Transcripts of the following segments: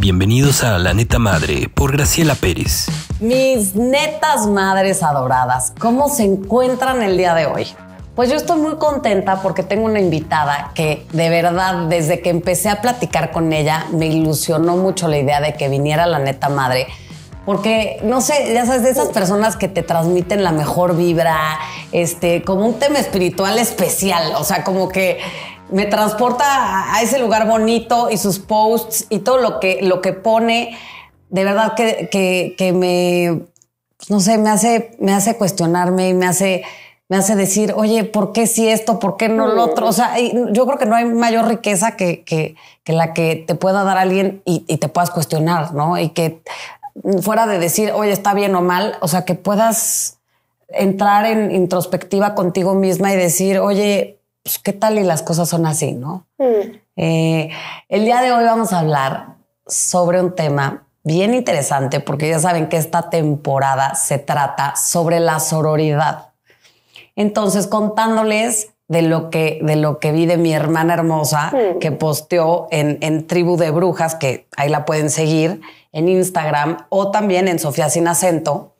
Bienvenidos a La Neta Madre por Graciela Pérez. Mis netas madres adoradas, ¿cómo se encuentran el día de hoy? Pues yo estoy muy contenta porque tengo una invitada que de verdad desde que empecé a platicar con ella me ilusionó mucho la idea de que viniera la neta madre. Porque, no sé, ya sabes, de esas personas que te transmiten la mejor vibra, este, como un tema espiritual especial, o sea, como que me transporta a, ese lugar bonito y sus posts y todo lo que, lo que pone, de verdad que, me, no sé, me hace, me hace cuestionarme y me hace, me hace decir, oye, ¿por qué sí esto? ¿Por qué no lo mm. otro? O sea, yo creo que no hay mayor riqueza que, la que te pueda dar alguien y, y te puedas cuestionar, ¿no? Y que fuera de decir, oye, está bien o mal, o sea, que puedas entrar en introspectiva contigo misma y decir, oye, pues, ¿qué tal y las cosas son así, no? Mm. Eh, el día de hoy vamos a hablar sobre un tema bien interesante, porque ya saben que esta temporada se trata sobre la sororidad. Entonces, contándoles de lo que, de lo que vi de mi hermana hermosa, mm. que posteó en, en, Tribu de Brujas, que ahí la pueden seguir, en Instagram o también en Sofía Sin Acento.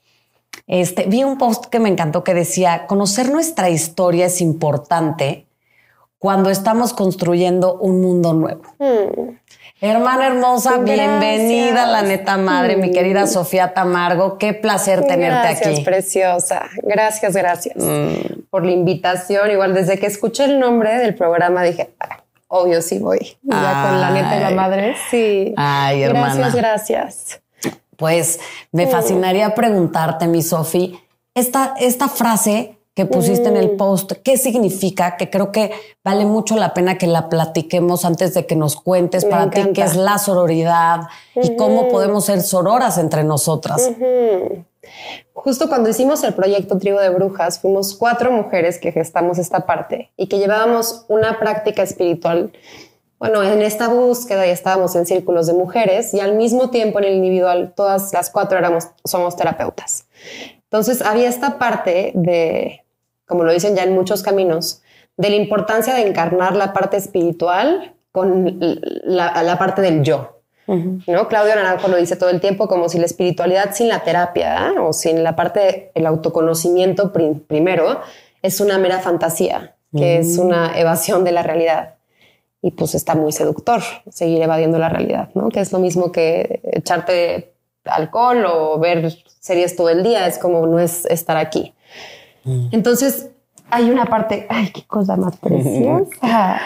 Este, vi un post que me encantó que decía, conocer nuestra historia es importante cuando estamos construyendo un mundo nuevo. Hmm. Hermana hermosa, bienvenida la neta madre, mi querida hmm. Sofía Tamargo. Qué placer tenerte aquí. Gracias, preciosa. Gracias, gracias hmm. por la invitación. Igual desde que escuché el nombre del programa dije, ah, obvio sí voy. Ya con la neta y la madre, sí. Ay, hermana. Gracias, gracias. Pues me fascinaría preguntarte, mi Sofi, esta, esta frase que pusiste en el mm. post, qué significa, que creo que vale mucho la pena que la platiquemos antes de que nos cuentes para ti qué es la sororidad y cómo podemos ser sororas entre nosotras. Justo cuando hicimos el proyecto Trigo de Brujas, fuimos cuatro mujeres que gestamos esta parte y que llevábamos una práctica espiritual. Bueno, en esta búsqueda ya estábamos en círculos de mujeres y al mismo tiempo en el individual todas las cuatro éramos, somos terapeutas. Entonces había esta parte de, como lo dicen ya en muchos caminos, de la importancia de encarnar la parte espiritual con la, parte del yo. ¿No? Claudio Naranjo lo dice todo el tiempo, como si la espiritualidad sin la terapia ¿eh? o sin la parte del autoconocimiento primero es una mera fantasía, que es una evasión de la realidad. Y pues está muy seductor seguir evadiendo la realidad, ¿no? que es lo mismo que echarte alcohol o ver series todo el día, es como no es estar aquí. Mm. Entonces, hay una parte, ay, qué cosa más preciosa.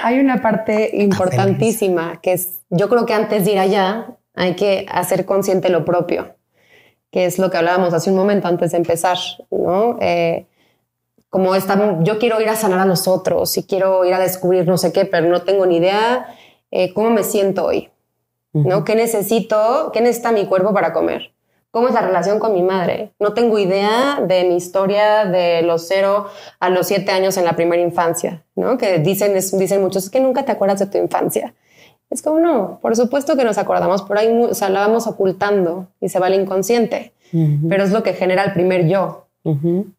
hay una parte importantísima que es, yo creo que antes de ir allá hay que hacer consciente lo propio, que es lo que hablábamos hace un momento antes de empezar, ¿no? Eh, como esta, yo quiero ir a sanar a nosotros y quiero ir a descubrir no sé qué, pero no tengo ni idea eh, cómo me siento hoy, ¿no? ¿Qué necesito? ¿Qué necesita mi cuerpo para comer? ¿Cómo es la relación con mi madre? No tengo idea de mi historia de los cero a los siete años en la primera infancia, ¿no? Que dicen, dicen muchos, es que nunca te acuerdas de tu infancia. Es como, no, por supuesto que nos acordamos, por ahí o sea, la vamos ocultando y se va al inconsciente, pero es lo que genera el primer yo.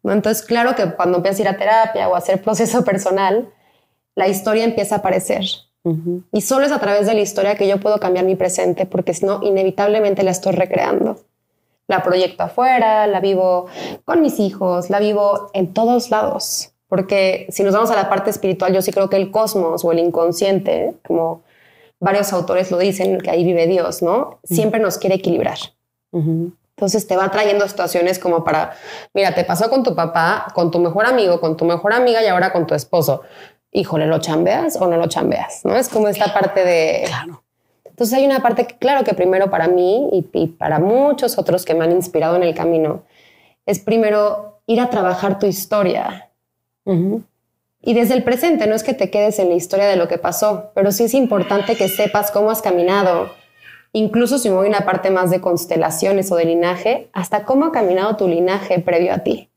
Entonces, claro que cuando empiezas a ir a terapia o a hacer proceso personal, la historia empieza a aparecer. Y solo es a través de la historia que yo puedo cambiar mi presente, porque si no, inevitablemente la estoy recreando. La proyecto afuera, la vivo con mis hijos, la vivo en todos lados. Porque si nos vamos a la parte espiritual, yo sí creo que el cosmos o el inconsciente, como varios autores lo dicen, que ahí vive Dios, ¿no? Siempre nos quiere equilibrar. Entonces te va trayendo situaciones como para, mira, te pasó con tu papá, con tu mejor amigo, con tu mejor amiga y ahora con tu esposo. Híjole, ¿lo chambeas o no lo chambeas? ¿No? Es como esta parte de... Claro. Entonces hay una parte que, claro, que primero para mí y, para muchos otros que me han inspirado en el camino, es primero ir a trabajar tu historia. Y desde el presente, no es que te quedes en la historia de lo que pasó, pero sí es importante que sepas cómo has caminado, incluso si me voy a una parte más de constelaciones o de linaje, hasta cómo ha caminado tu linaje previo a ti.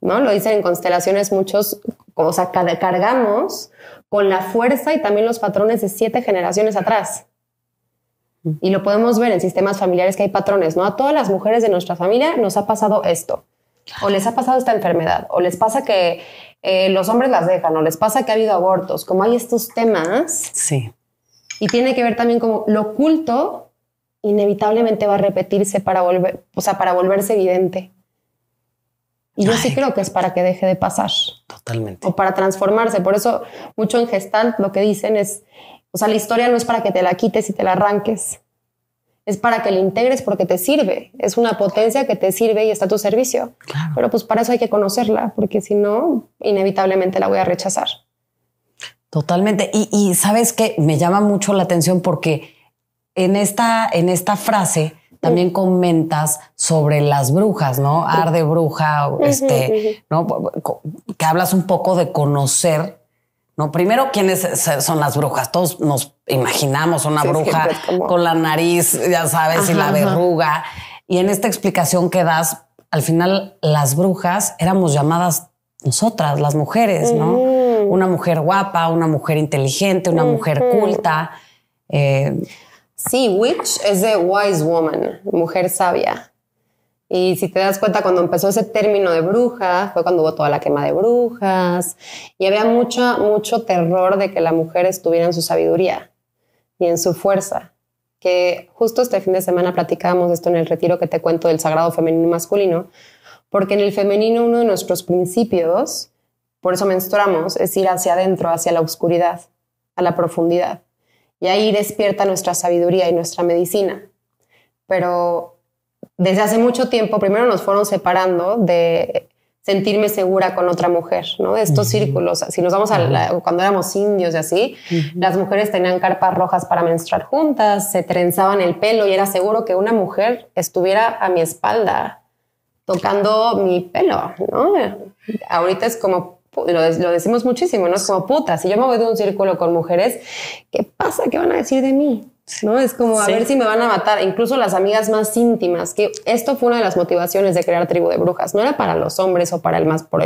Lo dicen en constelaciones muchos, o sea, cargamos con la fuerza y también los patrones de siete generaciones atrás. Y lo podemos ver en sistemas familiares que hay patrones, ¿no? A todas las mujeres de nuestra familia nos ha pasado esto, o les ha pasado esta enfermedad, o les pasa que eh, los hombres las dejan, o les pasa que ha habido abortos, como hay estos temas. Sí. Y tiene que ver también como lo oculto inevitablemente va a repetirse para volver, o sea, para volverse evidente. Y yo sí creo que es para que deje de pasar. Totalmente. O para transformarse. Por eso mucho en Gestalt lo que dicen es o sea, la historia no es para que te la quites y te la arranques. Es para que la integres porque te sirve. Es una potencia que te sirve y está a tu servicio. Pero pues para eso hay que conocerla, porque si no, inevitablemente la voy a rechazar. Totalmente. Y, sabes que me llama mucho la atención porque en esta, en esta frase también mm. comentas sobre las brujas, ¿no? Arde bruja, este, ¿no? Que hablas un poco de conocer primero, ¿quiénes son las brujas? Todos nos imaginamos una bruja pues, con la nariz, ya sabes, y la verruga. Y en esta explicación que das, al final las brujas éramos llamadas nosotras, las mujeres, ¿no? Mm. Una mujer guapa, una mujer inteligente, una mujer culta. Eh, sí, witch es de wise woman, mujer sabia. Y si te das cuenta, cuando empezó ese término de bruja, fue cuando hubo toda la quema de brujas y había mucho, mucho terror de que la mujer estuviera en su sabiduría y en su fuerza. Que justo este fin de semana platicábamos esto en el retiro que te cuento del sagrado femenino y masculino, porque en el femenino uno de nuestros principios, por eso menstruamos, es ir hacia adentro, hacia la oscuridad, a la profundidad. Y ahí despierta nuestra sabiduría y nuestra medicina. Pero desde hace mucho tiempo, primero nos fueron separando de sentirme segura con otra mujer, ¿no? De estos círculos, si nos vamos a cuando éramos indios y así, las mujeres tenían carpas rojas para menstruar juntas, se trenzaban el pelo y era seguro que una mujer estuviera a mi espalda tocando mi pelo, ¿no? Ahorita es como lo, lo, decimos muchísimo, ¿no? Es como puta, si yo me voy de un círculo con mujeres, ¿qué pasa? ¿Qué van a decir de mí? ¿no? Es como a ver si me van a matar, incluso las amigas más íntimas, que esto fue una de las motivaciones de crear Tribu de Brujas, no era para los hombres o para el más por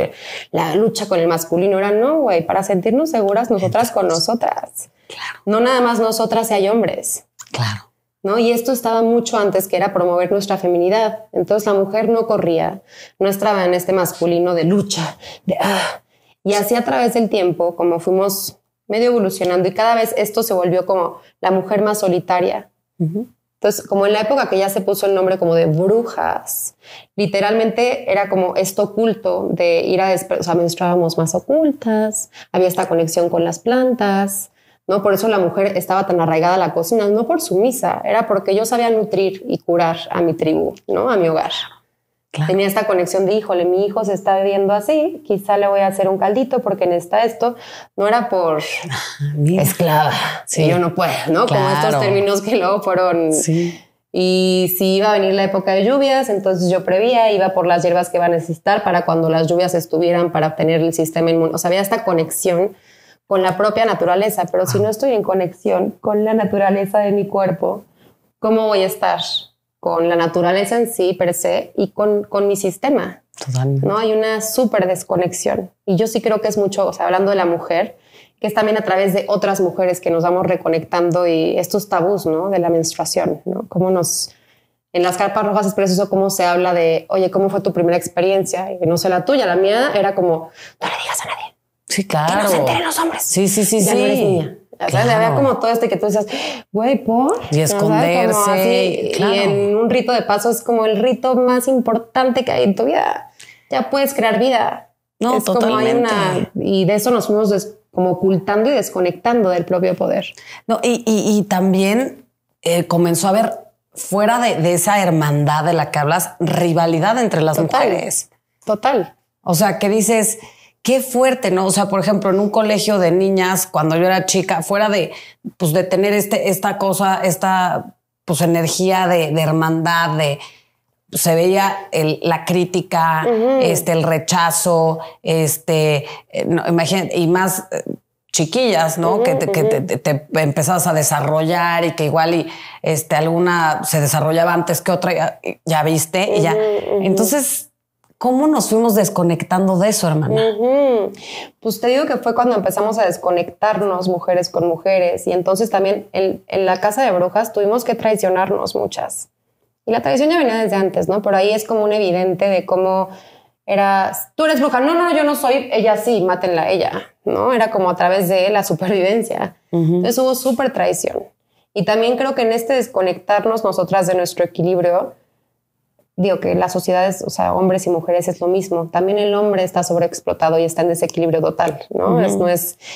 la lucha con el masculino, era no, güey, para sentirnos seguras nosotras con nosotras. Claro. No nada más nosotras y hay hombres. Claro. ¿No? Y esto estaba mucho antes que era promover nuestra feminidad. Entonces la mujer no corría, no estaba en este masculino de lucha, de ah". Y así a través del tiempo, como fuimos medio evolucionando y cada vez esto se volvió como la mujer más solitaria. Entonces, como en la época que ya se puso el nombre como de brujas, literalmente era como esto oculto de ir a o sea, menstruábamos más ocultas, había esta conexión con las plantas, ¿no? Por eso la mujer estaba tan arraigada a la cocina, no por su misa, era porque yo sabía nutrir y curar a mi tribu, ¿no? A mi hogar. Tenía esta conexión de, híjole, mi hijo se está viendo así, quizá le voy a hacer un caldito porque necesita esto. No era por esclava, si yo no puedo, ¿no? Como estos términos que luego fueron... Sí. Y si iba a venir la época de lluvias, entonces yo prevía, iba por las hierbas que va a necesitar para cuando las lluvias estuvieran, para obtener el sistema inmune. O sea, había esta conexión con la propia naturaleza, pero si no estoy en conexión con la naturaleza de mi cuerpo, ¿cómo voy a estar? con la naturaleza en sí, per se, y con, con mi sistema. Totalmente. ¿no? Hay una súper desconexión. Y yo sí creo que es mucho, o sea, hablando de la mujer, que es también a través de otras mujeres que nos vamos reconectando y estos tabús, ¿no? De la menstruación, ¿no? Cómo nos... En las carpas rojas es preciso cómo se habla de, oye, ¿cómo fue tu primera experiencia? Y no sé la tuya, la mía era como, no le digas a nadie. Sí, claro. Que no se enteren los hombres. Sí, sí, sí, sí había como todo este que tú decías, güey, por. Y esconderse. Y en un rito de paso es como el rito más importante que hay en tu vida. Ya puedes crear vida. No, totalmente. y de eso nos fuimos como ocultando y desconectando del propio poder. No, y, también eh, comenzó a haber, fuera de, esa hermandad de la que hablas, rivalidad entre las mujeres. Total. O sea, que dices qué fuerte, ¿no? O sea, por ejemplo, en un colegio de niñas, cuando yo era chica, fuera de, pues, de tener este, esta cosa, esta, pues, energía de, hermandad, de, se veía la crítica, este, el rechazo, este, eh, imagínate, y más eh, chiquillas, ¿no? que, te, empezabas a desarrollar y que igual este, alguna se desarrollaba antes que otra, ya viste, y ya. Entonces, ¿Cómo nos fuimos desconectando de eso, hermana? Pues te digo que fue cuando empezamos a desconectarnos mujeres con mujeres y entonces también en, la casa de brujas tuvimos que traicionarnos muchas. Y la traición ya venía desde antes, ¿no? Por ahí es como un evidente de cómo era, tú eres bruja, no, no, yo no soy, ella sí, mátenla a ella, ¿no? Era como a través de la supervivencia. Entonces hubo súper traición. Y también creo que en este desconectarnos nosotras de nuestro equilibrio, digo que las sociedades, o sea, hombres y mujeres es lo mismo. También el hombre está sobreexplotado y está en desequilibrio total, ¿no?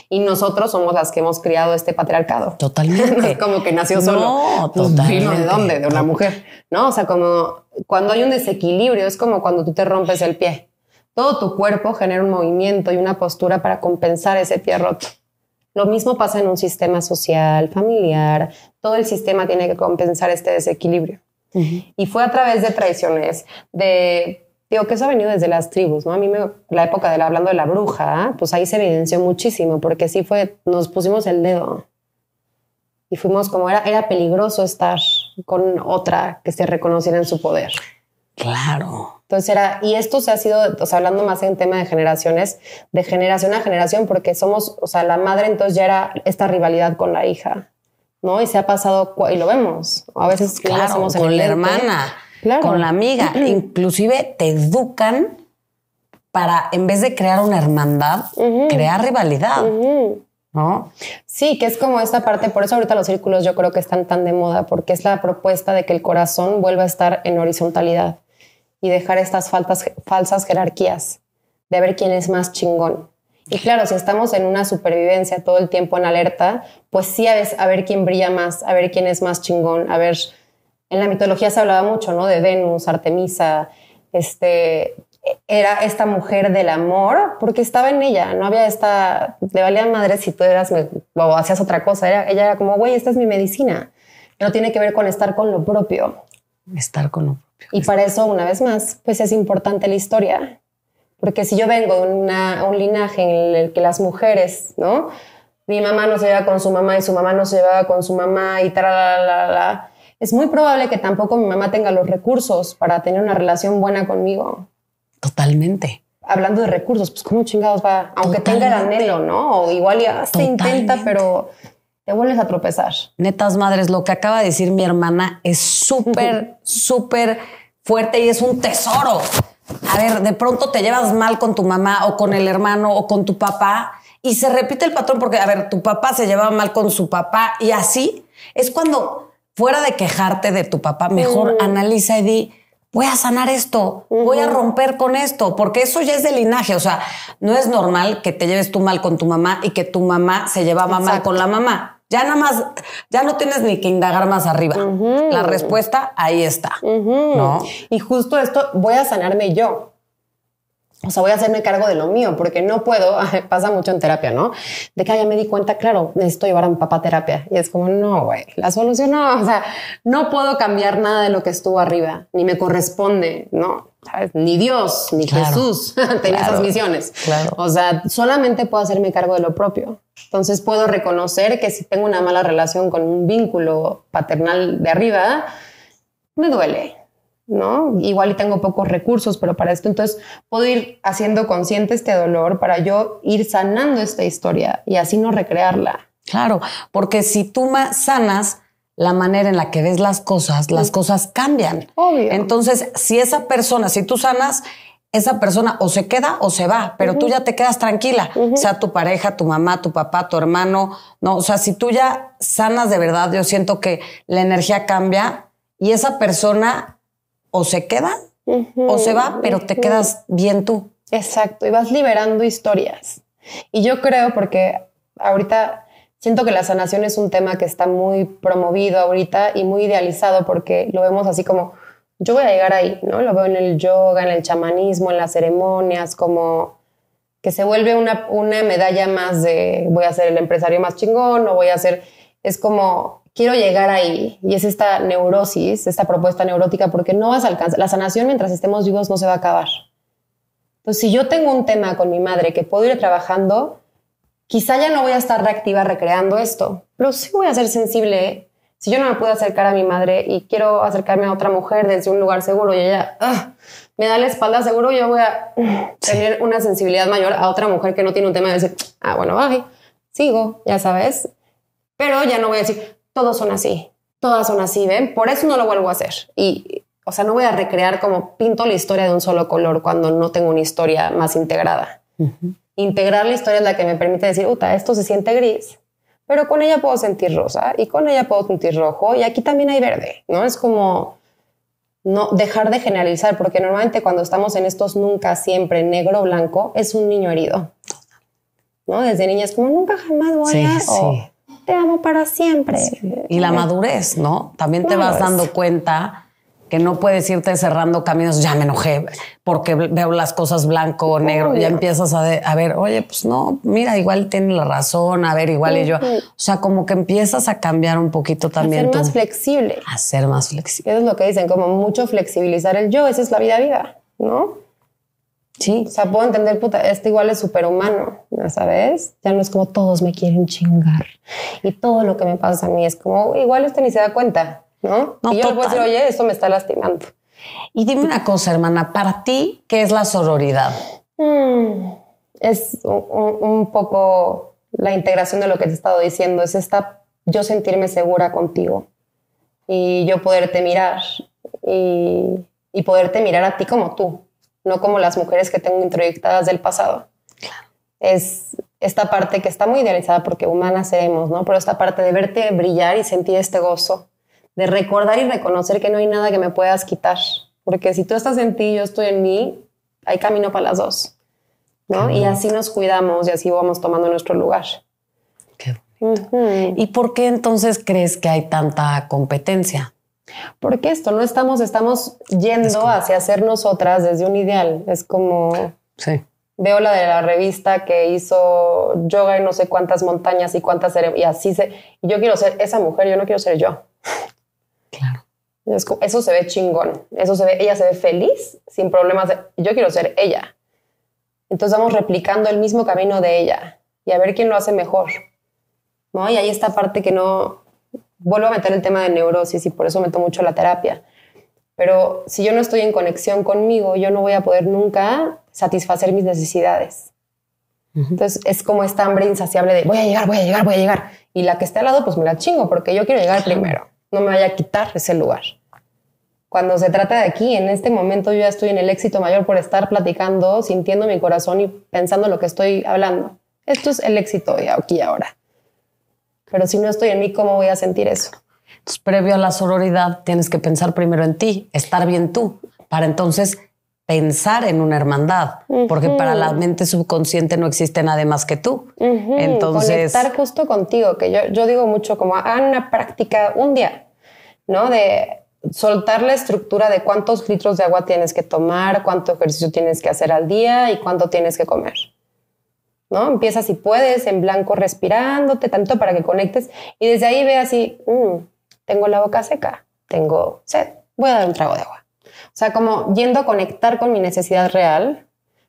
y nosotros somos las que hemos criado este patriarcado. Totalmente. es como que nació solo. No, pues, totalmente. ¿De dónde? De una mujer, ¿no? O sea, como cuando hay un desequilibrio, es como cuando tú te rompes el pie. Todo tu cuerpo genera un movimiento y una postura para compensar ese pie roto. Lo mismo pasa en un sistema social, familiar. Todo el sistema tiene que compensar este desequilibrio. Y fue a través de tradiciones, de Digo que eso ha venido desde las tribus, ¿no? A mí me, la época de la, hablando de la bruja, pues ahí se evidenció muchísimo, porque sí fue, nos pusimos el dedo y fuimos como era, era peligroso estar con otra que se reconociera en su poder. Claro. Entonces era, y esto se ha sido, o sea, hablando más en tema de generaciones, de generación a generación, porque somos, o sea, la madre entonces ya era esta rivalidad con la hija. ¿no? Y se ha pasado, y lo vemos, a veces con la hermana, con la amiga, inclusive te educan para, en vez de crear una hermandad, crear rivalidad. ¿No? Sí, que es como esta parte, por eso ahorita los círculos yo creo que están tan de moda, porque es la propuesta de que el corazón vuelva a estar en horizontalidad y dejar estas falsas jerarquías de ver quién es más chingón, y claro, si estamos en una supervivencia todo el tiempo en alerta, pues sí a, a ver quién brilla más, a ver quién es más chingón, a ver... En la mitología se hablaba mucho, ¿no? De Venus, Artemisa, este, era esta mujer del amor porque estaba en ella, no había esta, le valía madre si tú eras o hacías otra cosa, ella era como, güey, esta es mi medicina, no tiene que ver con estar con lo propio. Estar con lo propio. Y para eso, una vez más, pues es importante la historia porque si yo vengo de un linaje en el que las mujeres, ¿no? Mi mamá no se llevaba con su mamá y su mamá no se llevaba con su mamá y tal, es muy probable que tampoco mi mamá tenga los recursos para tener una relación buena conmigo. Totalmente. Hablando de recursos, pues cómo chingados va, aunque tenga el anhelo, ¿no? O igual ya se intenta, pero te vuelves a tropezar. Netas madres, lo que acaba de decir mi hermana es súper, súper fuerte y es un tesoro a ver, de pronto te llevas mal con tu mamá o con el hermano o con tu papá y se repite el patrón porque, a ver, tu papá se llevaba mal con su papá y así es cuando, fuera de quejarte de tu papá, mejor analiza y di, voy a sanar esto, voy a romper con esto, porque eso ya es de linaje, o sea, no es normal que te lleves tú mal con tu mamá y que tu mamá se llevaba mal con la mamá. Ya nada más, ya no tienes ni que indagar más arriba. La respuesta ahí está. Y justo esto, voy a sanarme yo. O sea, voy a hacerme cargo de lo mío, porque no puedo, pasa mucho en terapia, ¿no? De que ya me di cuenta, claro, necesito llevar a mi papá a terapia. Y es como, no, güey, la solución no, o sea, no puedo cambiar nada de lo que estuvo arriba, ni me corresponde, ¿no? ¿Sabes? Ni Dios, ni Jesús tenía esas misiones. O sea, solamente puedo hacerme cargo de lo propio. Entonces puedo reconocer que si tengo una mala relación con un vínculo paternal de arriba, me duele, ¿no? Igual y tengo pocos recursos, pero para esto entonces puedo ir haciendo consciente este dolor para yo ir sanando esta historia y así no recrearla. Claro, porque si tú sanas la manera en la que ves las cosas, las mm. cosas cambian. Obvio. Entonces, si esa persona, si tú sanas, esa persona o se queda o se va, pero tú ya te quedas tranquila, sea tu pareja, tu mamá, tu papá, tu hermano, no, o sea, si tú ya sanas de verdad, yo siento que la energía cambia y esa persona o se queda o se va, pero te quedas bien tú. Exacto, y vas liberando historias. Y yo creo, porque ahorita siento que la sanación es un tema que está muy promovido ahorita y muy idealizado porque lo vemos así como, yo voy a llegar ahí, ¿no? Lo veo en el yoga, en el chamanismo, en las ceremonias, como que se vuelve una, una medalla más de voy a ser el empresario más chingón o voy a ser, es como, quiero llegar ahí y es esta neurosis, esta propuesta neurótica, porque no vas a alcanzar, la sanación mientras estemos vivos no se va a acabar. Entonces, si yo tengo un tema con mi madre que puedo ir trabajando, quizá ya no voy a estar reactiva recreando esto, pero sí voy a ser sensible. ¿eh? Si yo no me puedo acercar a mi madre y quiero acercarme a otra mujer desde un lugar seguro y ella ah, me da la espalda seguro, yo voy a tener una sensibilidad mayor a otra mujer que no tiene un tema de decir, ah, bueno, baje, sigo, ya sabes. Pero ya no voy a decir, todos son así, todas son así, ¿ven? Por eso no lo vuelvo a hacer. Y, o sea, no voy a recrear como pinto la historia de un solo color cuando no tengo una historia más integrada. Integrar la historia es la que me permite decir, puta, esto se siente gris, pero con ella puedo sentir rosa y con ella puedo sentir rojo y aquí también hay verde, ¿no? Es como no dejar de generalizar, porque normalmente cuando estamos en estos nunca, siempre, negro, blanco, es un niño herido. ¿no? Desde niña es como nunca jamás voy a te amo para siempre. Y la madurez, ¿no? También te vas dando cuenta que no puedes irte cerrando caminos, ya me enojé porque veo las cosas blanco o negro, ya empiezas a, ver, oye, pues no, mira, igual tiene la razón, a ver, igual y yo, o sea, como que empiezas a cambiar un poquito también. A ser más flexible. A ser más flexible. Eso es lo que dicen, como mucho flexibilizar el yo, esa es la vida vida, ¿no? O sea, puedo entender, puta, este igual es superhumano, ¿sabes? Ya no es como todos me quieren chingar y todo lo que me pasa a mí es como, igual este ni se da cuenta, ¿no? y yo le puedo oye, eso me está lastimando. Y dime una cosa, hermana, para ti, ¿qué es la sororidad? Mm, es un, poco la integración de lo que te he estado diciendo, es esta, yo sentirme segura contigo y yo poderte mirar y poderte mirar a ti como tú no como las mujeres que tengo introyectadas del pasado. Es esta parte que está muy idealizada porque humanas seremos, ¿no? Pero esta parte de verte brillar y sentir este gozo, de recordar y reconocer que no hay nada que me puedas quitar, porque si tú estás en ti, y yo estoy en mí, hay camino para las dos, ¿no? y así nos cuidamos y así vamos tomando nuestro lugar. ¿Y por qué entonces crees que hay tanta competencia? Porque esto no estamos, estamos yendo hacia ser nosotras desde un ideal. Es como. Sí. Veo la de la revista que hizo yoga y no sé cuántas montañas y cuántas y así se. yo quiero ser esa mujer, yo no quiero ser yo. Claro. eso se ve chingón. Eso se ve, ella se ve feliz, sin problemas. yo quiero ser ella. Entonces vamos replicando el mismo camino de ella y a ver quién lo hace mejor. ¿No? hay ahí esta parte que no, vuelvo a meter el tema de neurosis y por eso meto mucho la terapia. Pero si yo no estoy en conexión conmigo, yo no voy a poder nunca satisfacer mis necesidades. Entonces es como esta hambre insaciable de voy a llegar, voy a llegar, voy a llegar. Y la que esté al lado, pues me la chingo porque yo quiero llegar primero. No me vaya a quitar ese lugar. Cuando se trata de aquí, en este momento yo ya estoy en el éxito mayor por estar platicando, sintiendo mi corazón y pensando lo que estoy hablando. Esto es el éxito de aquí y ahora. Pero si no estoy en mí, ¿cómo voy a sentir eso? Entonces, previo a la sororidad, tienes que pensar primero en ti, estar bien tú, para entonces pensar en una hermandad, porque para la mente subconsciente no existe nada más que tú. Entonces, conectar justo contigo, que yo, digo mucho como hagan una práctica un día, ¿no? De soltar la estructura de cuántos litros de agua tienes que tomar, cuánto ejercicio tienes que hacer al día y cuánto tienes que comer. ¿no? Empieza si puedes, en blanco respirándote, tanto para que conectes y desde ahí ve así mm, tengo la boca seca, tengo sed, voy a dar un trago de agua. O sea, como yendo a conectar con mi necesidad real,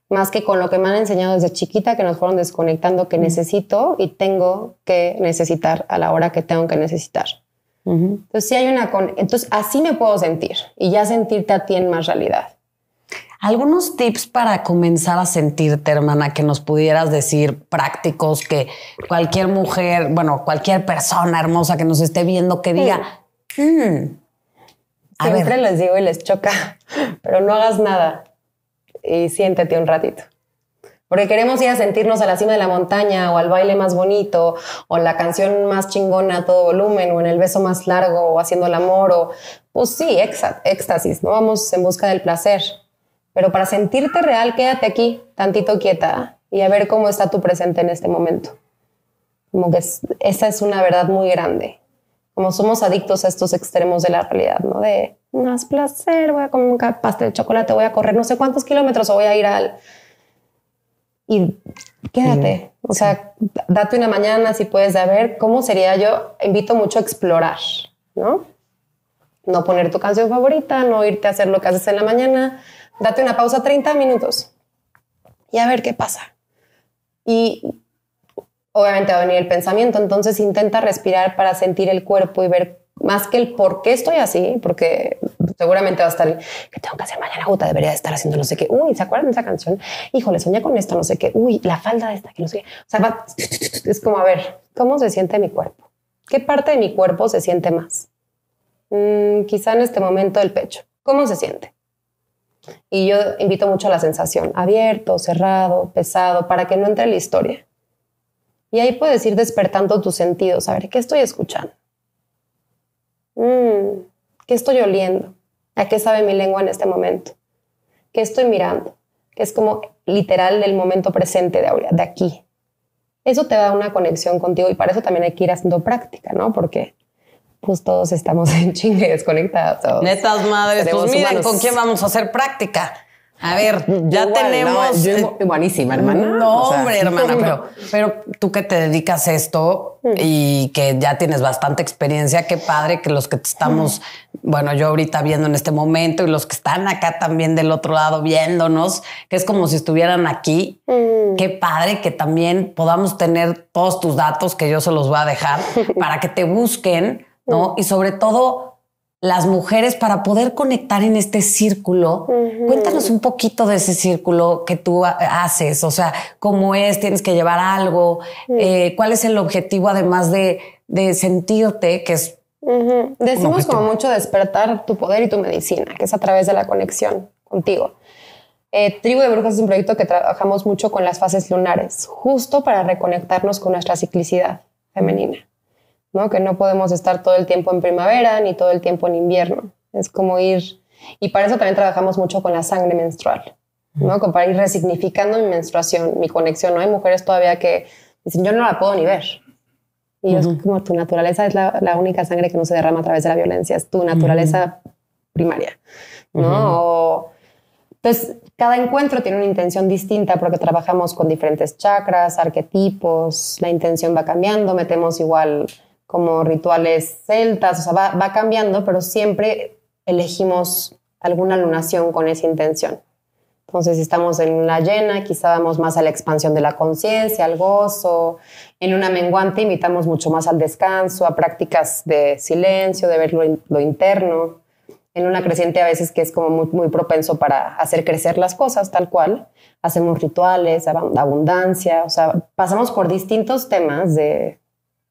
más que con lo que me han enseñado desde chiquita, que nos fueron desconectando que necesito y tengo que necesitar a la hora que tengo que necesitar. Entonces, si hay una Entonces, así me puedo sentir y ya sentirte a ti en más realidad algunos tips para comenzar a sentirte, hermana, que nos pudieras decir prácticos que cualquier mujer, bueno, cualquier persona hermosa que nos esté viendo que diga, mm, a siempre les digo y les choca, pero no hagas nada y siéntete un ratito. Porque queremos ir a sentirnos a la cima de la montaña o al baile más bonito o la canción más chingona a todo volumen o en el beso más largo o haciendo el amor o pues sí, éxtasis, ¿no? Vamos en busca del placer pero para sentirte real, quédate aquí, tantito quieta, y a ver cómo está tu presente en este momento. Como que esa es una verdad muy grande. Como somos adictos a estos extremos de la realidad, ¿no? De más placer, voy a comer un pastel de chocolate, voy a correr no sé cuántos kilómetros o voy a ir al. Y quédate. O sea, date una mañana si puedes a ver cómo sería. Yo invito mucho a explorar, ¿no? No poner tu canción favorita, no irte a hacer lo que haces en la mañana, date una pausa 30 minutos y a ver qué pasa. Y obviamente va a venir el pensamiento, entonces intenta respirar para sentir el cuerpo y ver más que el por qué estoy así, porque seguramente va a estar que tengo que hacer mañana debería estar haciendo no sé qué, uy, ¿se acuerdan de esa canción? Híjole, soñé con esto, no sé qué, uy, la falda de esta, que no sé qué. O sea, es como a ver, ¿cómo se siente mi cuerpo? ¿Qué parte de mi cuerpo se siente más? Mm, quizá en este momento el pecho. ¿Cómo se siente? Y yo invito mucho a la sensación, abierto, cerrado, pesado, para que no entre la historia. Y ahí puedes ir despertando tus sentidos, a ver, ¿qué estoy escuchando? Mm, ¿Qué estoy oliendo? ¿A qué sabe mi lengua en este momento? ¿Qué estoy mirando? Que es como literal del momento presente de de aquí. Eso te da una conexión contigo y para eso también hay que ir haciendo práctica, ¿no? Porque pues todos estamos en chingue desconectados. Netas madres, pues miren con quién vamos a hacer práctica. A ver, ya tenemos. buenísima, hermana. No, hombre, hermana, pero, tú que te dedicas a esto mm. y que ya tienes bastante experiencia, qué padre que los que te estamos, bueno, yo ahorita viendo en este momento y los que están acá también del otro lado viéndonos, que es como si estuvieran aquí. Mm. Qué padre que también podamos tener todos tus datos, que yo se los voy a dejar, para que te busquen ¿no? Y sobre todo las mujeres para poder conectar en este círculo. Cuéntanos un poquito de ese círculo que tú haces, o sea, cómo es, tienes que llevar algo, eh, cuál es el objetivo además de, sentirte, que es... Decimos como mucho despertar tu poder y tu medicina, que es a través de la conexión contigo. Eh, Tribu de Brujas es un proyecto que trabajamos mucho con las fases lunares, justo para reconectarnos con nuestra ciclicidad femenina. ¿no? Que no podemos estar todo el tiempo en primavera ni todo el tiempo en invierno. Es como ir, y para eso también trabajamos mucho con la sangre menstrual, ¿no? Como para ir resignificando mi menstruación, mi conexión, ¿no? Hay mujeres todavía que dicen, yo no la puedo ni ver. Y es como tu naturaleza es la, única sangre que no se derrama a través de la violencia, es tu naturaleza primaria, ¿no? entonces, cada encuentro tiene una intención distinta porque trabajamos con diferentes chakras, arquetipos, la intención va cambiando, metemos igual como rituales celtas, o sea, va, va cambiando, pero siempre elegimos alguna lunación con esa intención. Entonces, si estamos en una llena, quizá vamos más a la expansión de la conciencia, al gozo. En una menguante invitamos mucho más al descanso, a prácticas de silencio, de ver lo, interno. En una creciente a veces que es como muy, muy, propenso para hacer crecer las cosas, tal cual. Hacemos rituales, abundancia, o sea, pasamos por distintos temas de,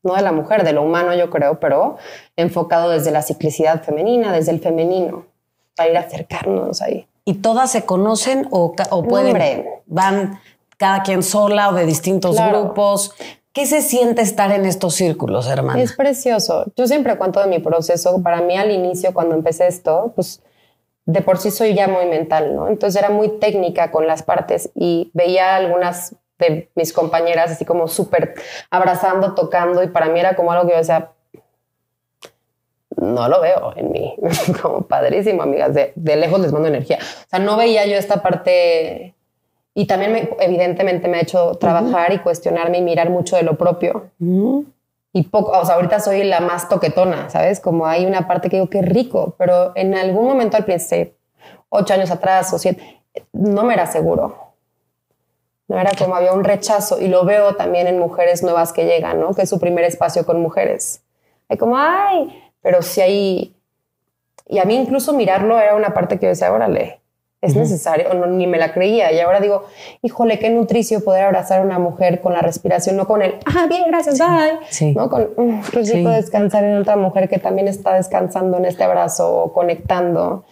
no de la mujer, de lo humano yo creo, pero enfocado desde la ciclicidad femenina, desde el femenino, para ir a acercarnos ahí. ¿Y todas se conocen o, pueden, van cada quien sola o de distintos grupos? ¿Qué se siente estar en estos círculos, hermana? Es precioso. Yo siempre cuento de mi proceso. Para mí al inicio, cuando empecé esto, pues de por sí soy ya muy mental, ¿no? Entonces era muy técnica con las partes y veía algunas de mis compañeras, así como súper abrazando, tocando, y para mí era como algo que yo decía, no lo veo en mí, como padrísimo, amigas, de, lejos les mando energía. O sea, no veía yo esta parte y también me, evidentemente me ha hecho trabajar y cuestionarme y mirar mucho de lo propio. Y poco, o sea, ahorita soy la más toquetona, ¿sabes? Como hay una parte que digo que rico, pero en algún momento al principio, ocho años atrás o siete, no me era seguro. ¿no? Era como había un rechazo y lo veo también en mujeres nuevas que llegan, ¿no? Que es su primer espacio con mujeres. Hay como, ay, pero si hay... Y a mí incluso mirarlo era una parte que yo decía, órale, es necesario, no, ni me la creía. Y ahora digo, híjole, qué nutricio poder abrazar a una mujer con la respiración, no con el, ah, bien, gracias, ay Sí. No con, un mm, descansar en otra mujer que también está descansando en este abrazo o conectando.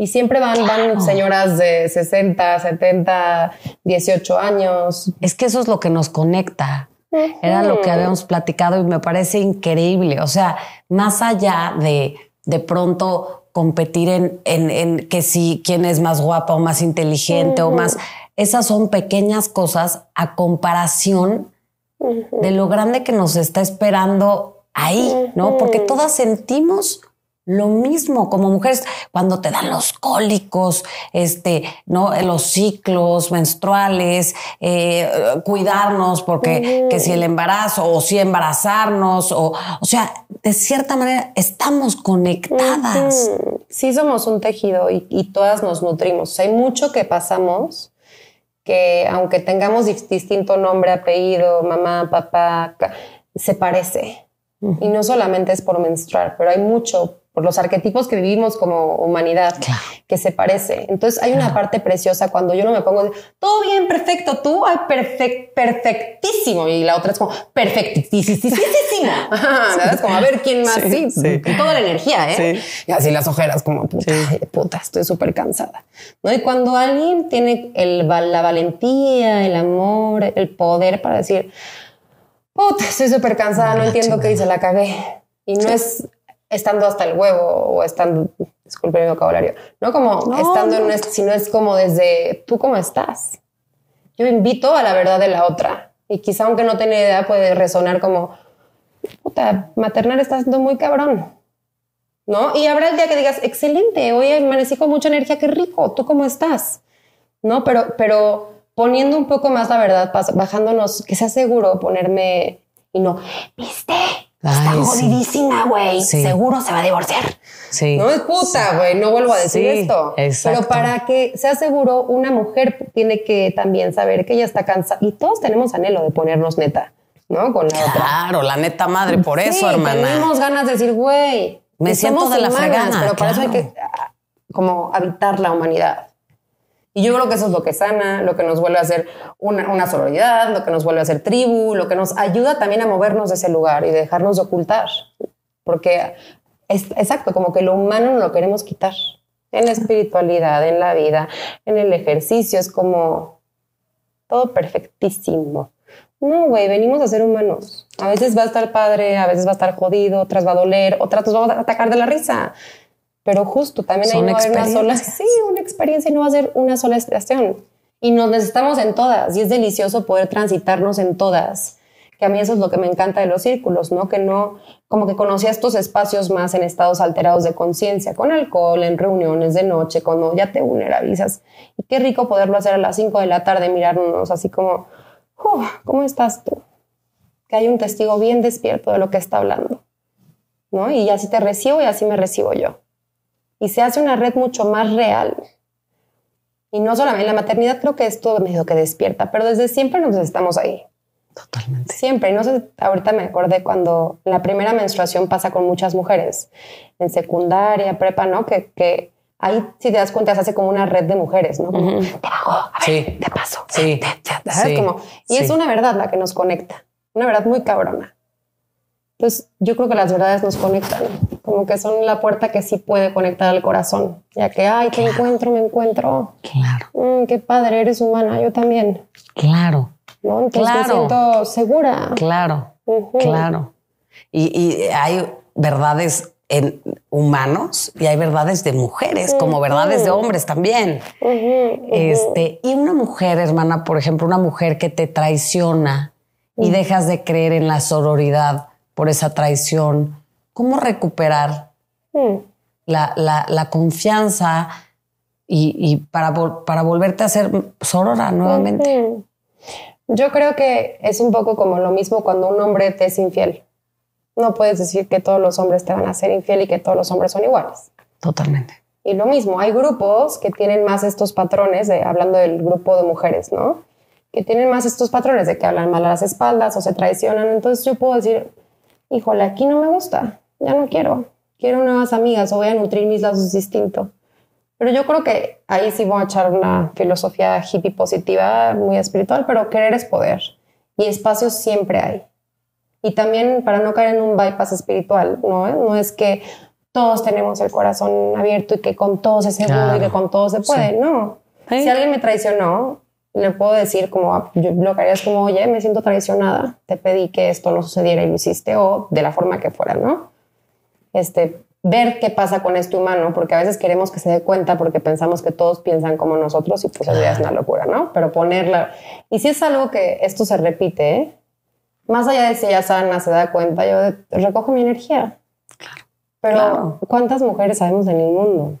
Y siempre van, van señoras de 60, 70, 18 años. Es que eso es lo que nos conecta. Era lo que habíamos platicado y me parece increíble. O sea, más allá de de pronto competir en, en, que si quién es más guapa o más inteligente o más. Esas son pequeñas cosas a comparación de lo grande que nos está esperando ahí, ¿no? Porque todas sentimos lo mismo como mujeres cuando te dan los cólicos, este, ¿no? Eh, los ciclos menstruales, eh, cuidarnos porque que si el embarazo o si embarazarnos o, o sea, de cierta manera estamos conectadas. Sí somos un tejido y, todas nos nutrimos. hay mucho que pasamos que aunque tengamos distinto nombre, apellido, mamá, papá, se parece. Y no solamente es por menstruar, pero hay mucho los arquetipos que vivimos como humanidad, que se parece. Entonces hay una parte preciosa cuando yo no me pongo, todo bien, perfecto, tú, ay, perfect, perfectísimo. Y la otra es como, perfectísimo. ¿Sabes? Como a ver quién más, sí, toda la energía, ¿eh? Y así las ojeras, como, puta, estoy súper cansada. ¿No? Y cuando alguien tiene el, la valentía, el amor, el poder para decir, puta, estoy súper cansada, ah, no entiendo qué dice la cagué. Y no es estando hasta el huevo o estando, disculpe mi vocabulario, no como estando en este, si sino es como desde tú cómo estás. Yo invito a la verdad de la otra y quizá aunque no tenga edad, puede resonar como, puta, maternal está siendo muy cabrón. ¿No? Y habrá el día que digas, excelente, hoy amanecí con mucha energía, qué rico, ¿tú cómo estás? ¿No? Pero, pero poniendo un poco más la verdad, bajándonos, que sea seguro ponerme y no, viste, Está jodidísima, güey. Seguro se va a divorciar. No es puta, güey. No vuelvo a decir esto. Pero para que sea seguro, una mujer tiene que también saber que ella está cansada. Y todos tenemos anhelo de ponernos neta, ¿no? Con la Claro, la neta madre, por eso, hermana. Tenemos ganas de decir, güey. Me siento de la Pero para eso hay que ah, como habitar la humanidad. Y yo creo que eso es lo que sana, lo que nos vuelve a hacer una, una sororidad, lo que nos vuelve a hacer tribu, lo que nos ayuda también a movernos de ese lugar y dejarnos ocultar. Porque es exacto, como que lo humano no lo queremos quitar. En la espiritualidad, en la vida, en el ejercicio, es como todo perfectísimo. No, güey, venimos a ser humanos. A veces va a estar padre, a veces va a estar jodido, otras va a doler, otras nos vamos a atacar de la risa. Pero justo también hay una sola, sí, una experiencia y no va a ser una sola estación. Y nos necesitamos en todas y es delicioso poder transitarnos en todas. Que a mí eso es lo que me encanta de los círculos, ¿no? Que no, como que conocía estos espacios más en estados alterados de conciencia, con alcohol, en reuniones de noche, cuando ya te vulnerabilizas. Y qué rico poderlo hacer a las 5 de la tarde, mirarnos así como, ¿cómo estás tú? Que hay un testigo bien despierto de lo que está hablando, ¿no? Y así te recibo y así me recibo yo y se hace una red mucho más real. Y no solamente la maternidad creo que es todo medio que despierta, pero desde siempre nos estamos ahí. Totalmente. Siempre. No sé, ahorita me acordé cuando la primera menstruación pasa con muchas mujeres, en secundaria, prepa, ¿no? Que, que ahí, si te das cuenta, se hace como una red de mujeres, ¿no? Te hago, a ver, sí. te paso. Sí. y es una verdad la que nos conecta, una verdad muy cabrona. Entonces, yo creo que las verdades nos conectan como que son la puerta que sí puede conectar al corazón, ya que, ay, te encuentro, me encuentro. Claro. Mm, qué padre, eres humana, yo también. Claro. ¿No? Entonces me siento segura. Claro, claro. Y, y, hay verdades en humanos y hay verdades de mujeres, como verdades de hombres también. Este, y una mujer, hermana, por ejemplo, una mujer que te traiciona y dejas de creer en la sororidad por esa traición, cómo recuperar mm. la, confianza y, para, para volverte a ser sorora nuevamente. Yo creo que es un poco como lo mismo cuando un hombre te es infiel. No puedes decir que todos los hombres te van a ser infiel y que todos los hombres son iguales. Totalmente. Y lo mismo, hay grupos que tienen más estos patrones, hablando del grupo de mujeres, ¿no? Que tienen más estos patrones de que hablan mal a las espaldas o se traicionan. Entonces yo puedo decir, híjole, aquí no me gusta, ya no quiero, quiero nuevas amigas o voy a nutrir mis lazos distinto. Pero yo creo que ahí sí voy a echar una filosofía hippie positiva, muy espiritual, pero querer es poder y espacios siempre hay. Y también para no caer en un bypass espiritual, ¿no? es que todos tenemos el corazón abierto y que con todos es seguro y que con todos se puede, no. Si alguien me traicionó, le puedo decir como, ah, yo lo que haría es como, oye, me siento traicionada, te pedí que esto no sucediera y lo hiciste o de la forma que fuera, ¿no? Este, ver qué pasa con este humano, porque a veces queremos que se dé cuenta porque pensamos que todos piensan como nosotros y pues es una locura, ¿no? Pero ponerla, y si es algo que esto se repite, más allá de si ya sana se da cuenta, yo recojo mi energía. Claro. Pero ¿cuántas mujeres sabemos en el mundo?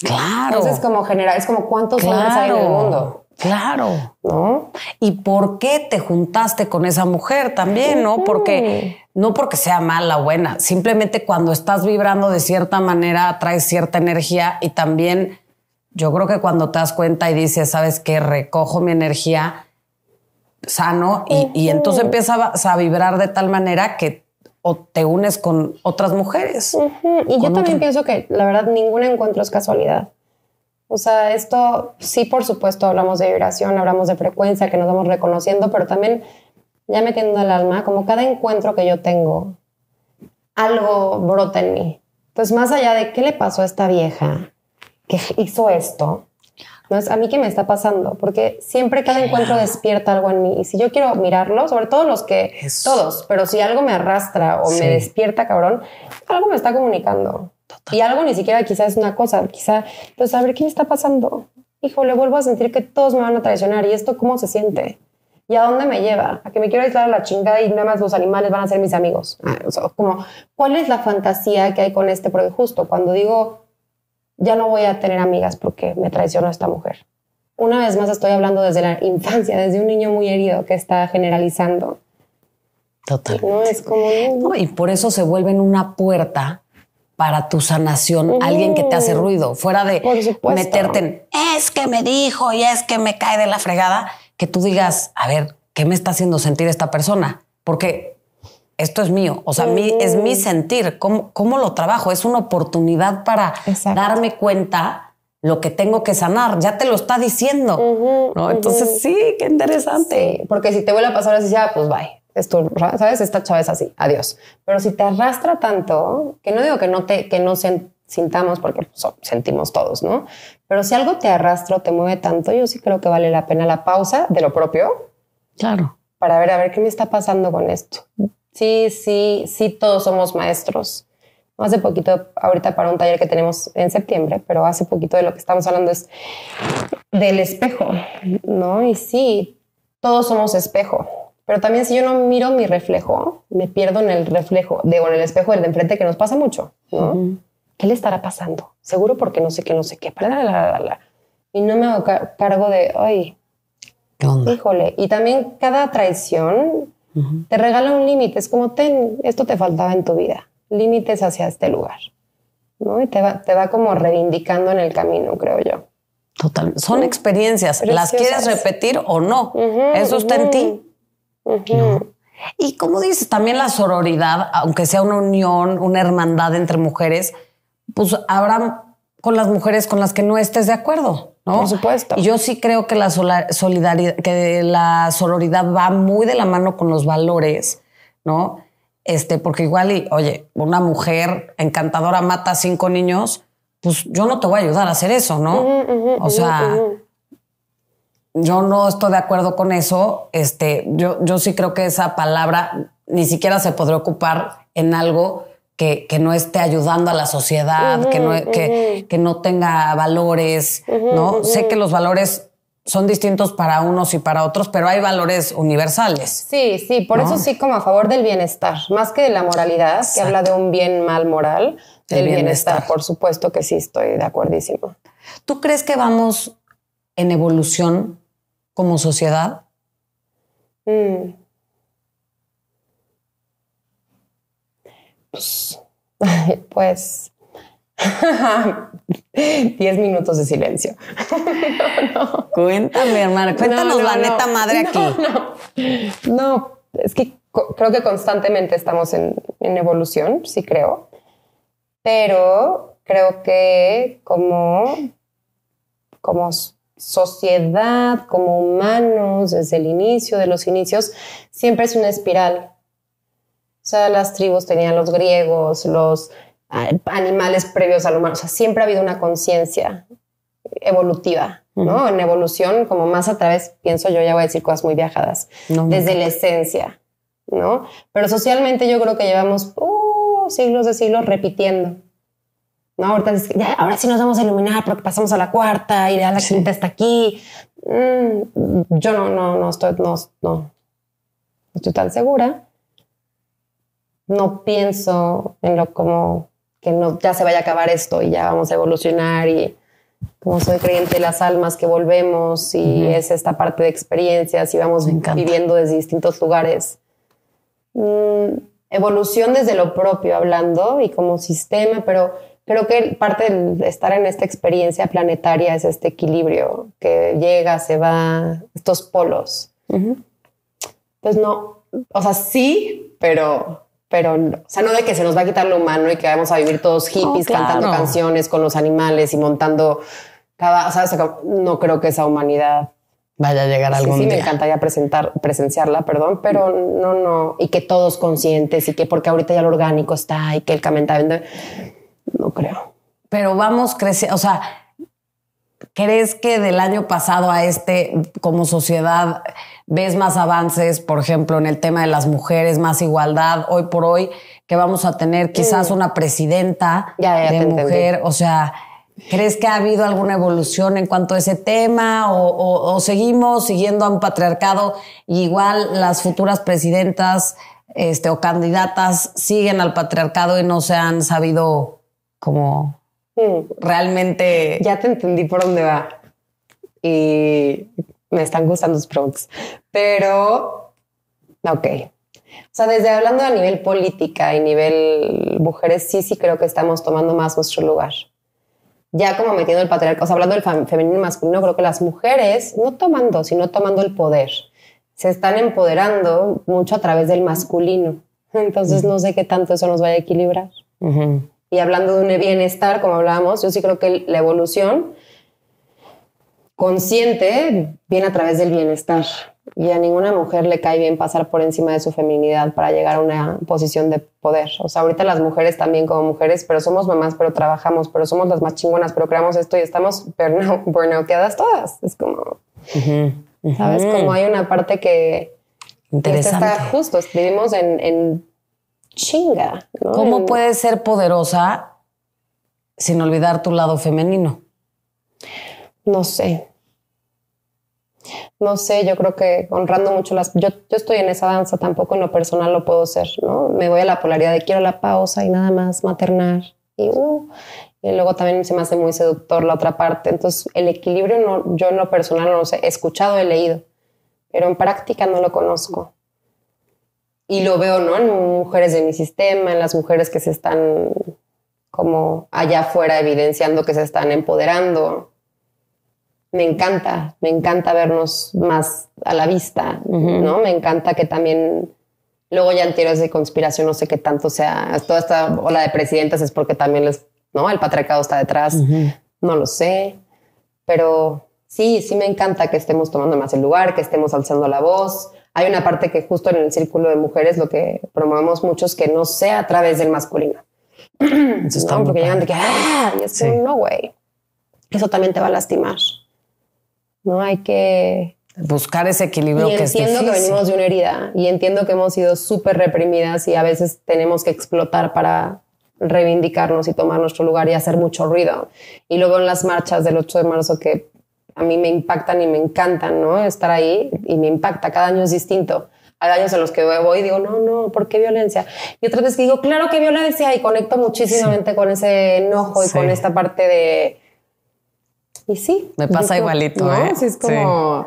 Claro. Entonces como general, es como cuántos hombres hay en el mundo. Claro. ¿No? ¿Y por qué te juntaste con esa mujer también, no? Porque no porque sea mala o buena, simplemente cuando estás vibrando de cierta manera atraes cierta energía y también yo creo que cuando te das cuenta y dices, sabes que recojo mi energía sano y, entonces empiezas a vibrar de tal manera que te unes con otras mujeres. Y yo también pienso que la verdad ningún encuentro es casualidad. O sea, esto sí, por supuesto, hablamos de vibración, hablamos de frecuencia, que nos vamos reconociendo, pero también ya metiendo el alma, como cada encuentro que yo tengo, algo brota en mí. Entonces, más allá de qué le pasó a esta vieja que hizo esto, ¿no? es a mí qué me está pasando, porque siempre cada encuentro despierta algo en mí. Y si yo quiero mirarlo, sobre todo los que, todos, pero si algo me arrastra o me despierta, cabrón, algo me está comunicando. Y algo ni siquiera quizás es una cosa, Quizás. pues a ver qué me está pasando. Híjole, vuelvo a sentir que todos me van a traicionar y esto cómo se siente. ¿Y a dónde me lleva? A que me quiero aislar a la chingada y nada más los animales van a ser mis amigos. Ah, como, ¿cuál es la fantasía que hay con este? Porque justo cuando digo, ya no voy a tener amigas porque me traicionó esta mujer. Una vez más estoy hablando desde la infancia, desde un niño muy herido que está generalizando. Total. No es como... y por eso se vuelven una puerta para tu sanación, alguien que te hace ruido, fuera de meterte en, es que me dijo y es que me cae de la fregada, que tú digas, a ver, ¿qué me está haciendo sentir esta persona? Porque esto es mío, o sea, mi, es mi sentir, ¿Cómo, ¿Cómo, lo trabajo? Es una oportunidad para darme cuenta lo que tengo que sanar, ya te lo está diciendo, ¿no? Entonces sí, qué interesante. porque si te vuelve a pasar así, ya, pues bye es tu, sabes, esta chava es así, adiós. Pero si te arrastra tanto, que no digo que no te, que no sintamos, porque pues, sentimos todos, ¿no? Pero si algo te arrastra o te mueve tanto, yo sí creo que vale la pena la pausa de lo propio. Claro. Para ver, a ver, ¿qué me está pasando con esto? Sí, sí, sí, todos somos maestros. Hace poquito, ahorita para un taller que tenemos en septiembre, pero hace poquito de lo que estamos hablando es del espejo, ¿no? Y sí, todos somos espejo pero también si yo no miro mi reflejo, me pierdo en el reflejo, digo, en el espejo del de enfrente que nos pasa mucho, ¿no? ¿Qué le estará pasando? Seguro porque no sé qué, no sé qué. y no me hago cargo de, ay, ¿Qué onda? híjole. Y también cada traición te regala un límite. Es como, ten, esto te faltaba en tu vida. Límites hacia este lugar. ¿no? Y te va, te va como reivindicando en el camino, creo yo. Total. Son experiencias. Las quieres repetir o no. Eso está en ti. Y como dices, también la sororidad, aunque sea una unión, una hermandad entre mujeres, pues habrá con las mujeres con las que no estés de acuerdo, ¿no? Por supuesto. Y yo sí creo que la solidaridad, que la sororidad va muy de la mano con los valores, ¿no? Este, porque igual, y, oye, una mujer encantadora mata a cinco niños, pues yo no te voy a ayudar a hacer eso, ¿no? o sea, yo no estoy de acuerdo con eso. Este, yo, yo sí creo que esa palabra ni siquiera se podría ocupar en algo que, no esté ayudando a la sociedad, que, no, que, no tenga valores, ¿no? Sé que los valores son distintos para unos y para otros, pero hay valores universales. Sí, sí, por eso sí como a favor del bienestar, más que de la moralidad, que habla de un bien mal moral, del bienestar. por supuesto que sí, estoy de acuerdísimo. ¿Tú crees que vamos en evolución como sociedad? Mm. Pues, 10 pues, minutos de silencio. Cuéntame, hermana, cuéntanos la neta madre aquí. No, es que creo que constantemente estamos en, evolución, sí creo, pero creo que como, como sociedad, como humanos, desde el inicio de los inicios, siempre es una espiral. O sea, las tribus tenían los griegos, los ah, animales previos al humano. O sea, siempre ha habido una conciencia evolutiva, ¿no? En evolución, como más a través, pienso yo, ya voy a decir cosas muy viajadas, desde la esencia, ¿no? Pero socialmente yo creo que llevamos uh, siglos de siglos repitiendo ahora sí nos vamos a iluminar porque pasamos a la cuarta y ya la gente quinta está aquí. Mm, yo no, no, no estoy, no, no, estoy tan segura. No pienso en lo como que no, ya se vaya a acabar esto y ya vamos a evolucionar y como soy creyente de las almas que volvemos y es esta parte de experiencias y vamos viviendo desde distintos lugares. Mm, evolución desde lo propio hablando y como sistema, pero Creo que parte de estar en esta experiencia planetaria es este equilibrio que llega, se va, estos polos. Pues no, o sea, sí, pero, pero, no. o sea, no de que se nos va a quitar lo humano y que vamos a vivir todos oh, hippies cantando canciones con los animales y montando cada, o sea, no creo que esa humanidad vaya a llegar algún sí, sí, me encantaría presentar, presenciarla, perdón, pero mm. no, no, y que todos conscientes y que porque ahorita ya lo orgánico está y que el camentamiento no creo. Pero vamos creciendo, o sea, ¿crees que del año pasado a este, como sociedad, ves más avances, por ejemplo, en el tema de las mujeres, más igualdad, hoy por hoy, que vamos a tener quizás mm. una presidenta de mujer? O sea, ¿Crees que ha habido alguna evolución en cuanto a ese tema o, seguimos siguiendo a un patriarcado igual las futuras presidentas este, o candidatas siguen al patriarcado y no se han sabido como realmente... Ya te entendí por dónde va y me están gustando los preguntas, pero, ok. O sea, desde hablando a nivel política y nivel mujeres, sí, sí creo que estamos tomando más nuestro lugar. Ya como metiendo el patriarcado, o sea, hablando del femenino y masculino, creo que las mujeres, no tomando, sino tomando el poder, se están empoderando mucho a través del masculino. Entonces no sé qué tanto eso nos vaya a equilibrar. Y hablando de un bienestar, como hablábamos, yo sí creo que la evolución consciente viene a través del bienestar. Y a ninguna mujer le cae bien pasar por encima de su feminidad para llegar a una posición de poder. O sea, ahorita las mujeres también como mujeres, pero somos mamás, pero trabajamos, pero somos las más chingonas, pero creamos esto y estamos burnout, burnouteadas todas. Es como, ¿sabes? Como hay una parte que... Interesante. Está justo, vivimos en, en chinga. ¿Cómo puedes ser poderosa sin olvidar tu lado femenino? No sé. No sé, yo creo que honrando mucho las... Yo, estoy en esa danza, tampoco en lo personal lo puedo ser, ¿no? Me voy a la polaridad de quiero la pausa y nada más maternar. Y, uh, y luego también se me hace muy seductor la otra parte. Entonces, el equilibrio no, yo en lo personal no lo sé. He escuchado, he leído, pero en práctica no lo conozco y lo veo, ¿no? En mujeres de mi sistema, en las mujeres que se están como allá afuera evidenciando que se están empoderando. Me encanta, me encanta vernos más a la vista, ¿no? Me encanta que también luego ya en de conspiración no sé qué tanto sea, toda esta ola de presidentes es porque también les, ¿no? El patriarcado está detrás, no lo sé, pero sí, sí me encanta que estemos tomando más el lugar, que estemos alzando la voz, hay una parte que justo en el círculo de mujeres lo que promovemos mucho es que no sea a través del masculino. Eso ¿no? Porque llegan de que, ¡ah! Y es no, güey. Eso también te va a lastimar. No hay que... Buscar ese equilibrio y que Entiendo que venimos de una herida y entiendo que hemos sido súper reprimidas y a veces tenemos que explotar para reivindicarnos y tomar nuestro lugar y hacer mucho ruido. Y luego en las marchas del 8 de marzo que a mí me impactan y me encantan, ¿no? Estar ahí y me impacta, cada año es distinto. Hay años en los que voy y digo, no, no, ¿por qué violencia? Y otras veces que digo, claro que violencia y conecto muchísimamente con ese enojo y con esta parte de... Y sí. Me pasa igualito, ¿no? ¿eh? Sí, es como...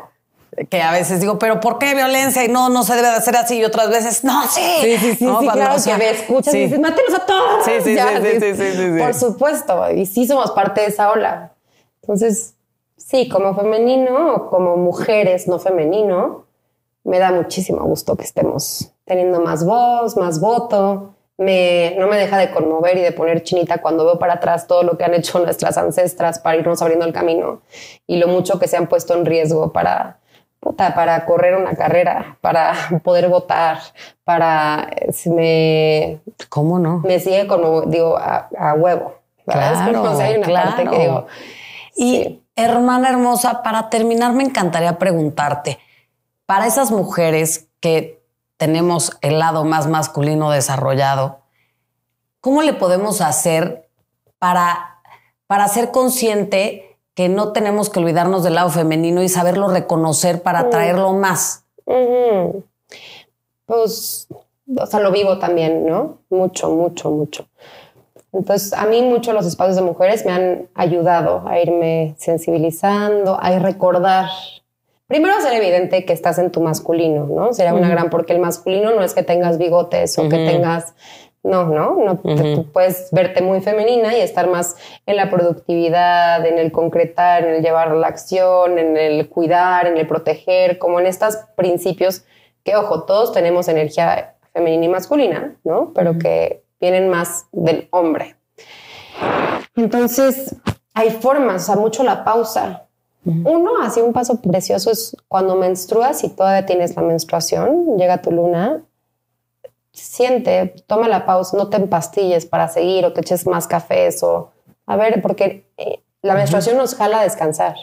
Que a veces digo, pero ¿por qué violencia? Y no, no se debe de hacer así. Y otras veces, no, sí. Sí, sí, claro, que me escuchas y dices, mátelos a todos. sí, sí, sí, sí, sí, Por supuesto. Y sí somos parte de esa ola. Entonces, sí, como femenino o como mujeres no femenino, me da muchísimo gusto que estemos teniendo más voz, más voto. no me deja de conmover y de poner chinita cuando veo para atrás todo lo que han hecho nuestras ancestras para irnos abriendo el camino y lo mucho que se han puesto en riesgo para, puta, para correr una carrera, para poder votar, para... Este, me, ¿Cómo no? Me sigue como, digo, a, huevo. Claro, claro. Y, Hermana hermosa, para terminar me encantaría preguntarte, para esas mujeres que tenemos el lado más masculino desarrollado, ¿cómo le podemos hacer para, para ser consciente que no tenemos que olvidarnos del lado femenino y saberlo reconocer para mm. atraerlo más? Pues, o sea, lo vivo también, ¿no? Mucho, mucho, mucho. Entonces, a mí mucho los espacios de mujeres me han ayudado a irme sensibilizando, a recordar. Primero, ser evidente que estás en tu masculino, ¿no? Sería una gran, porque el masculino no es que tengas bigotes o que tengas no, no, no puedes verte muy femenina y estar más en la productividad, en el concretar, en el llevar la acción, en el cuidar, en el proteger, como en estos principios que, ojo, todos tenemos energía femenina y masculina, ¿no? Pero que vienen más del hombre. Entonces, hay formas, o sea, mucho la pausa. Uno, así un paso precioso es cuando menstruas y todavía tienes la menstruación, llega tu luna, siente, toma la pausa, no te empastilles para seguir o te eches más cafés o... A ver, porque eh, la menstruación nos jala a descansar.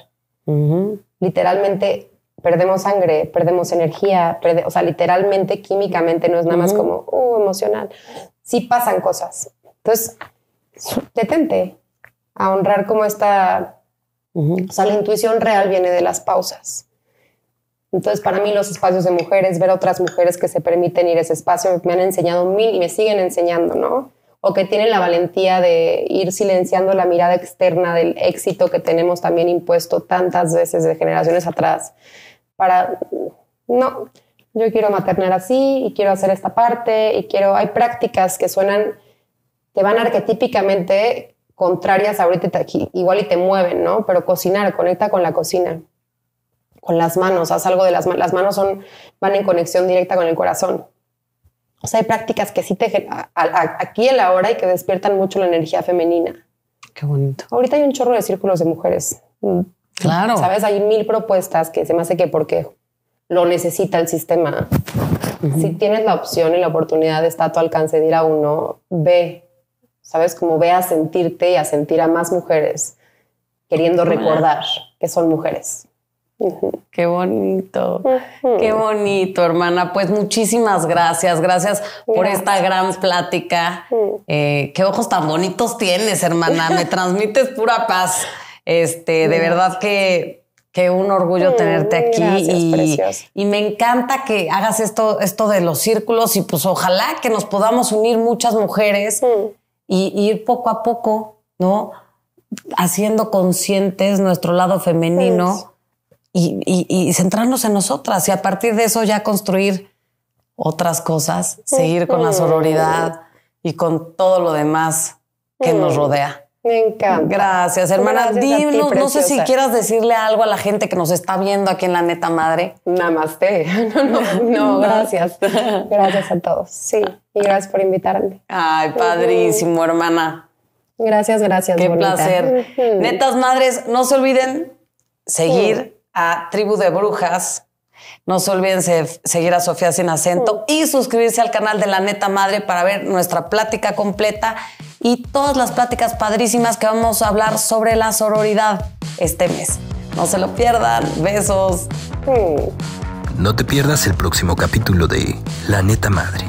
Literalmente perdemos sangre, perdemos energía, o sea, literalmente, químicamente, no es nada más como uh, emocional. Sí pasan cosas. Entonces, detente a honrar como esta, o sea, la intuición real viene de las pausas. Entonces, para mí los espacios de mujeres, ver a otras mujeres que se permiten ir a ese espacio, me han enseñado mil y me siguen enseñando, ¿no? O que tienen la valentía de ir silenciando la mirada externa del éxito que tenemos también impuesto tantas veces de generaciones atrás para, no, yo quiero maternar así y quiero hacer esta parte y quiero, hay prácticas que suenan, te van arquetípicamente contrarias ahorita aquí, igual y te mueven, ¿no? Pero cocinar, conecta con la cocina, con las manos, haz algo de las manos, las manos son, van en conexión directa con el corazón. O sea, hay prácticas que sí te aquí en la hora y que despiertan mucho la energía femenina. Qué bonito. Ahorita hay un chorro de círculos de mujeres Claro. Sabes, hay mil propuestas que se me hace que porque lo necesita el sistema. Si tienes la opción y la oportunidad está a tu alcance de ir a uno, ve, sabes, como ve a sentirte y a sentir a más mujeres queriendo recordar que son mujeres. Qué bonito, qué bonito, hermana. Pues muchísimas gracias, gracias, por esta gran plática. Mm. Eh, qué ojos tan bonitos tienes, hermana. Me transmites pura paz. Este, de verdad que, un orgullo tenerte mm, aquí y, me encanta que hagas esto, esto de los círculos y pues ojalá que nos podamos unir muchas mujeres mm. y, ir poco a poco, ¿no? Haciendo conscientes nuestro lado femenino. Pues. y, centrarnos en nosotras y a partir de eso ya construir otras cosas, seguir con la mm. sororidad y con todo lo demás que nos rodea. Me encanta. Gracias, hermana. no, sé si quieras decirle algo a la gente que nos está viendo aquí en La Neta Madre. Namaste. No, no, no, gracias. Gracias a todos. Sí, y gracias por invitarme. Ay, padrísimo, hermana. Gracias, gracias. Qué placer. Netas Madres, no se olviden seguir a Tribu de Brujas no se olviden seguir a Sofía Sin Acento mm. y suscribirse al canal de La Neta Madre para ver nuestra plática completa y todas las pláticas padrísimas que vamos a hablar sobre la sororidad este mes. No se lo pierdan. Besos. Mm. No te pierdas el próximo capítulo de La Neta Madre.